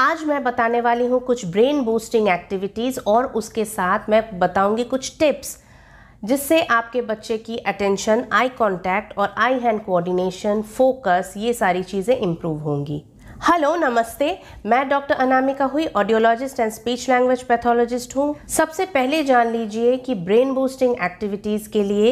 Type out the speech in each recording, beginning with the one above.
आज मैं बताने वाली हूँ कुछ ब्रेन बूस्टिंग एक्टिविटीज़ और उसके साथ मैं बताऊँगी कुछ टिप्स जिससे आपके बच्चे की अटेंशन आई कांटेक्ट और आई हैंड कोऑर्डिनेशन फोकस ये सारी चीज़ें इम्प्रूव होंगी हेलो नमस्ते मैं डॉक्टर अनामिका हुई audiologist and speech language pathologist हूँ सबसे पहले जान लीजिए कि ब्रेन बूस्टिंग एक्टिविटीज़ के लिए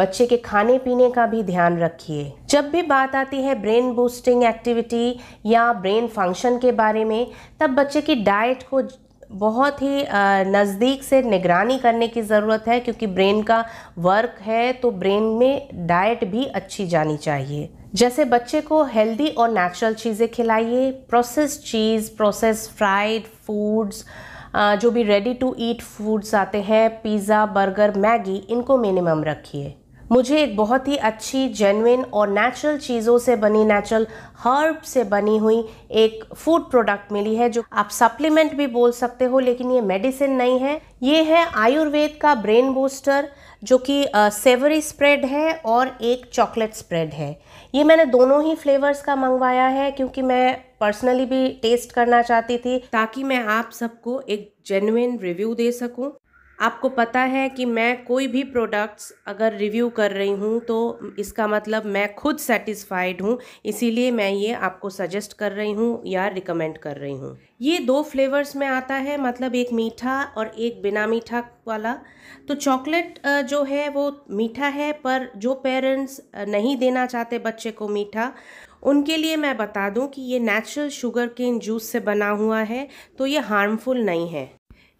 बच्चे के खाने पीने का भी ध्यान रखिए जब भी बात आती है ब्रेन बूस्टिंग एक्टिविटी या ब्रेन फंक्शन के बारे में तब बच्चे की डाइट को बहुत ही नज़दीक से निगरानी करने की ज़रूरत है क्योंकि ब्रेन का वर्क है तो ब्रेन में डाइट भी अच्छी जानी चाहिए जैसे बच्चे को हेल्दी और नेचुरल चीज़ें खिलाइए प्रोसेस चीज़ प्रोसेस फ्राइड फूड्स जो भी रेडी टू ईट फूड्स आते हैं पिज़्ज़ा बर्गर मैगी इनको मिनिमम रखिए मुझे एक बहुत ही अच्छी जेनविन और नेचुरल चीज़ों से बनी नेचुरल हर्ब से बनी हुई एक फूड प्रोडक्ट मिली है जो आप सप्लीमेंट भी बोल सकते हो लेकिन ये मेडिसिन नहीं है ये है आयुर्वेद का ब्रेन बूस्टर जो कि सेवरी स्प्रेड है और एक चॉकलेट स्प्रेड है ये मैंने दोनों ही फ्लेवर्स का मंगवाया है क्योंकि मैं पर्सनली भी टेस्ट करना चाहती थी ताकि मैं आप सबको एक जेन्युन रिव्यू दे सकूं आपको पता है कि मैं कोई भी प्रोडक्ट्स अगर रिव्यू कर रही हूँ तो इसका मतलब मैं खुद सेटिस्फाइड हूँ इसीलिए मैं ये आपको सजेस्ट कर रही हूँ या रिकमेंड कर रही हूँ ये दो फ्लेवर्स में आता है मतलब एक मीठा और एक बिना मीठा वाला तो चॉकलेट जो है वो मीठा है पर जो पेरेंट्स नहीं देना चाहते बच्चे को मीठा उनके लिए मैं बता दूं कि ये नेचुरल शुगर केन जूस से बना हुआ है तो ये हार्मफुल नहीं है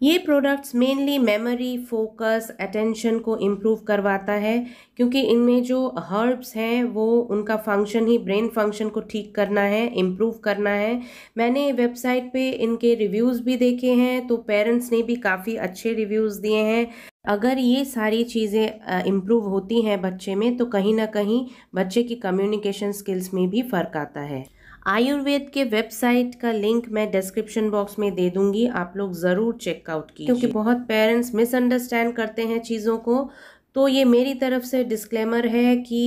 ये products mainly memory focus attention को इम्प्रूव करवाता है क्योंकि इनमें जो हर्ब्स हैं वो उनका फंक्शन ही ब्रेन फंक्शन को ठीक करना है इम्प्रूव करना है मैंने वेबसाइट पे इनके रिव्यूज़ भी देखे हैं तो पेरेंट्स ने भी काफ़ी अच्छे रिव्यूज़ दिए हैं अगर ये सारी चीज़ें इम्प्रूव होती हैं बच्चे में तो कहीं ना कहीं बच्चे की कम्युनिकेशन स्किल्स में भी फ़र्क आता है आयुर्वेद के वेबसाइट का लिंक मैं डिस्क्रिप्शन बॉक्स में दे दूंगी आप लोग ज़रूर चेकआउट कीजिए क्योंकि बहुत पेरेंट्स मिसअंडरस्टैंड करते हैं चीज़ों को तो ये मेरी तरफ से डिस्क्लेमर है कि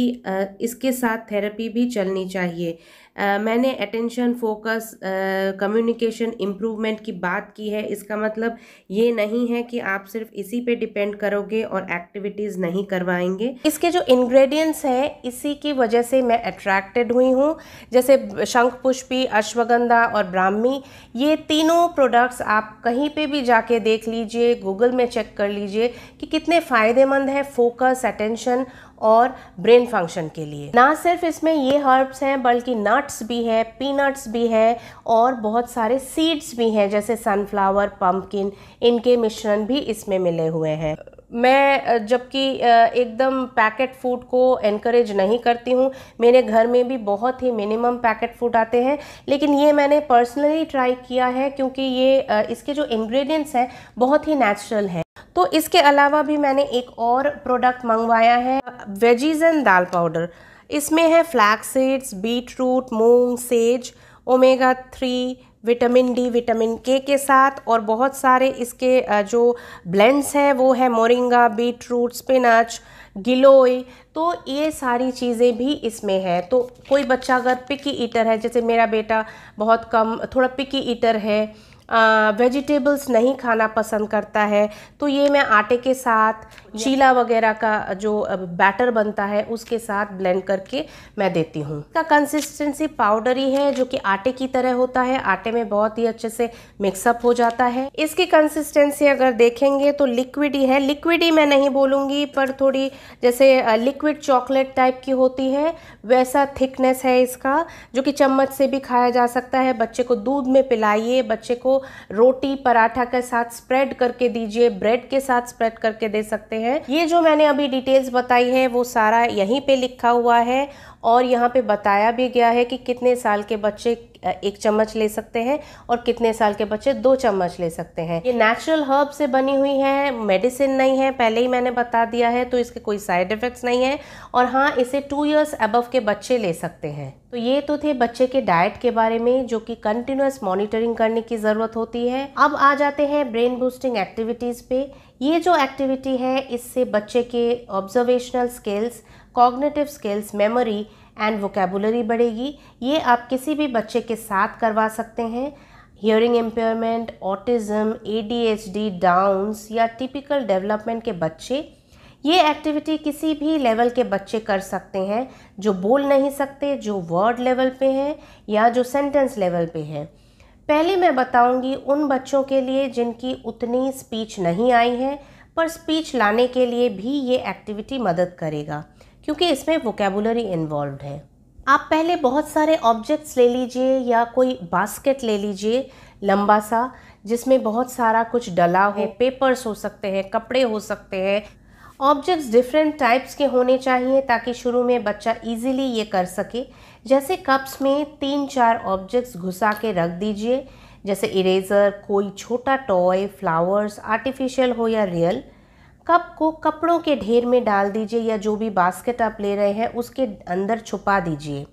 इसके साथ थेरेपी भी चलनी चाहिए मैंने अटेंशन फोकस कम्युनिकेशन इम्प्रूवमेंट की बात की है इसका मतलब ये नहीं है कि आप सिर्फ इसी पे डिपेंड करोगे और एक्टिविटीज़ नहीं करवाएंगे इसके जो इंग्रेडिएंट्स हैं इसी की वजह से मैं अट्रैक्टेड हुई हूँ जैसे शंख पुष्पी अश्वगंधा और ब्राह्मी ये तीनों प्रोडक्ट्स आप कहीं पर भी जाके देख लीजिए गूगल में चेक कर लीजिए कि कितने फ़ायदेमंद है फोकस अटेंशन और ब्रेन फंक्शन के लिए ना सिर्फ इसमें ये हर्ब्स हैं बल्कि नट्स भी हैं पीनट्स भी हैं और बहुत सारे सीड्स भी हैं जैसे सनफ्लावर पम्पकिन इनके मिश्रण भी इसमें मिले हुए हैं मैं जबकि एकदम पैकेट फूड को इनक्रेज नहीं करती हूँ मेरे घर में भी बहुत ही मिनिमम पैकेट फूड आते हैं लेकिन ये मैंने पर्सनली ट्राई किया है क्योंकि ये इसके जो इंग्रेडिएंट्स हैं बहुत ही नेचुरल हैं तो इसके अलावा भी मैंने एक और प्रोडक्ट मंगवाया है वेजीज एंड दाल पाउडर इसमें है फ्लैक्स सीड्स बीट रूट मूंग सेज omega three vitamin D vitamin K के साथ और बहुत सारे इसके जो ब्लेंड्स हैं वो है मोरिंगा बीट रूट स्पिनच गिलोय तो ये सारी चीज़ें भी इसमें हैं तो कोई बच्चा अगर पिकी ईटर है जैसे मेरा बेटा बहुत कम थोड़ा पिकी ईटर है वेजिटेबल्स नहीं खाना पसंद करता है तो ये मैं आटे के साथ चीला वगैरह का जो बैटर बनता है उसके साथ ब्लेंड करके मैं देती हूँ इसका कंसिस्टेंसी पाउडर ही है जो कि आटे की तरह होता है आटे में बहुत ही अच्छे से मिक्सअप हो जाता है इसकी कंसिस्टेंसी अगर देखेंगे तो लिक्विड ही है लिक्विड ही मैं नहीं बोलूँगी पर थोड़ी जैसे लिक्विड चॉकलेट टाइप की होती है वैसा थिकनेस है इसका जो कि चम्मच से भी खाया जा सकता है बच्चे को दूध में पिलाइए बच्चे को रोटी पराठा के साथ स्प्रेड करके दीजिए ब्रेड के साथ स्प्रेड करके दे सकते हैं ये जो मैंने अभी डिटेल्स बताई है वो सारा यहीं पे लिखा हुआ है और यहाँ पे बताया भी गया है कि कितने साल के बच्चे एक चम्मच ले सकते हैं और कितने साल के बच्चे दो चम्मच ले सकते हैं ये नेचुरल हर्ब से बनी हुई है मेडिसिन नहीं है पहले ही मैंने बता दिया है तो इसके कोई साइड इफ़ेक्ट्स नहीं है और हाँ इसे टू ईयर्स अबव के बच्चे ले सकते हैं तो ये तो थे बच्चे के डाइट के बारे में जो कि कंटिन्यूस मॉनिटरिंग करने की ज़रूरत होती है अब आ जाते हैं ब्रेन बूस्टिंग एक्टिविटीज़ पे ये जो एक्टिविटी है इससे बच्चे के observational skills cognitive skills memory and vocabulary बढ़ेगी ये आप किसी भी बच्चे के साथ करवा सकते हैं hearing impairment autism a Down's या टिपिकल डेवलपमेंट के बच्चे ये एक्टिविटी किसी भी लेवल के बच्चे कर सकते हैं जो बोल नहीं सकते जो वर्ड लेवल पे हैं या जो सेंटेंस लेवल पे हैं पहले मैं बताऊंगी उन बच्चों के लिए जिनकी उतनी स्पीच नहीं आई है पर स्पीच लाने के लिए भी ये एक्टिविटी मदद करेगा क्योंकि इसमें वोकेबुलरी इन्वॉल्व है आप पहले बहुत सारे ऑब्जेक्ट्स ले लीजिए या कोई बास्केट ले लीजिए लंबा सा जिसमें बहुत सारा कुछ डला हो पेपर्स हम्म। हो सकते हैं कपड़े हो सकते हैं ऑब्जेक्ट्स डिफरेंट टाइप्स के होने चाहिए ताकि शुरू में बच्चा इजीली ये कर सके जैसे कप्स में तीन चार ऑब्जेक्ट्स घुसा के रख दीजिए जैसे इरेज़र कोई छोटा टॉय फ्लावर्स आर्टिफिशियल हो या रियल कप को कपड़ों के ढेर में डाल दीजिए या जो भी बास्केट आप ले रहे हैं उसके अंदर छुपा दीजिए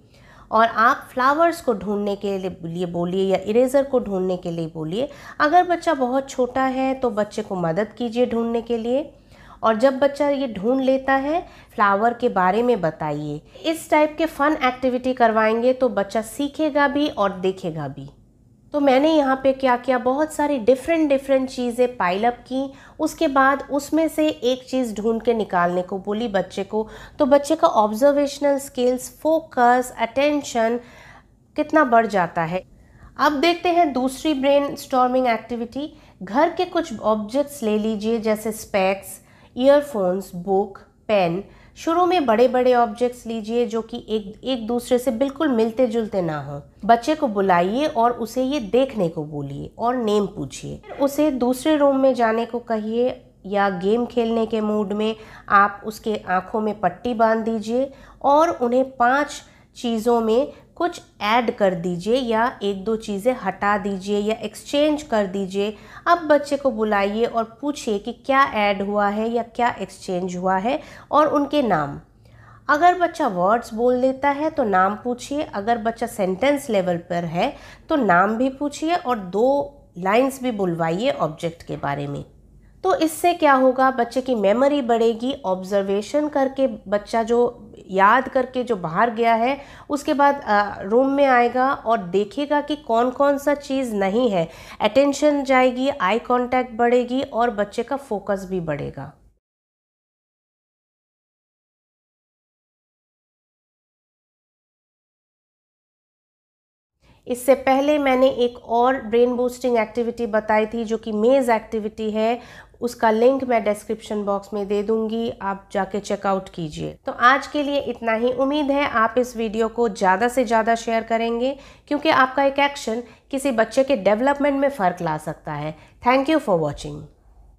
और आप फ्लावर्स को ढूंढने के लिए बोलिए या इरेज़र को ढूंढने के लिए बोलिए अगर बच्चा बहुत छोटा है तो बच्चे को मदद कीजिए ढूंढने के लिए और जब बच्चा ये ढूंढ लेता है फ्लावर के बारे में बताइए इस टाइप के फ़न एक्टिविटी करवाएंगे तो बच्चा सीखेगा भी और देखेगा भी तो मैंने यहाँ पे क्या किया बहुत सारी डिफरेंट डिफरेंट चीज़ें पाइलअप की उसके बाद उसमें से एक चीज़ ढूंढ के निकालने को बोली बच्चे को तो बच्चे का ऑब्जर्वेशनल स्किल्स फोकस अटेंशन कितना बढ़ जाता है अब देखते हैं दूसरी ब्रेन स्टॉर्मिंग एक्टिविटी घर के कुछ ऑब्जेक्ट्स ले लीजिए जैसे स्पैक्स ईयरफोन्स बुक पेन शुरू में बड़े बड़े ऑब्जेक्ट्स लीजिए जो कि एक एक दूसरे से बिल्कुल मिलते जुलते ना हो बच्चे को बुलाइए और उसे ये देखने को बोलिए और नेम पूछिए उसे दूसरे रूम में जाने को कहिए या गेम खेलने के मूड में आप उसके आँखों में पट्टी बांध दीजिए और उन्हें पाँच चीज़ों में कुछ ऐड कर दीजिए या एक दो चीज़ें हटा दीजिए या एक्सचेंज कर दीजिए अब बच्चे को बुलाइए और पूछिए कि क्या ऐड हुआ है या क्या एक्सचेंज हुआ है और उनके नाम अगर बच्चा वर्ड्स बोल देता है तो नाम पूछिए अगर बच्चा सेंटेंस लेवल पर है तो नाम भी पूछिए और दो लाइंस भी बुलवाइए ऑब्जेक्ट के बारे में तो इससे क्या होगा बच्चे की मेमोरी बढ़ेगी ऑब्जर्वेशन करके बच्चा जो याद करके जो बाहर गया है उसके बाद रूम में आएगा और देखेगा कि कौन कौन सा चीज़ नहीं है अटेंशन जाएगी आई कांटेक्ट बढ़ेगी और बच्चे का फोकस भी बढ़ेगा इससे पहले मैंने एक और ब्रेन बूस्टिंग एक्टिविटी बताई थी जो कि मेज़ एक्टिविटी है उसका लिंक मैं डिस्क्रिप्शन बॉक्स में दे दूंगी आप जाके चेकआउट कीजिए तो आज के लिए इतना ही उम्मीद है आप इस वीडियो को ज़्यादा से ज़्यादा शेयर करेंगे क्योंकि आपका एक एक्शन किसी बच्चे के डेवलपमेंट में फ़र्क ला सकता है थैंक यू फॉर वॉचिंग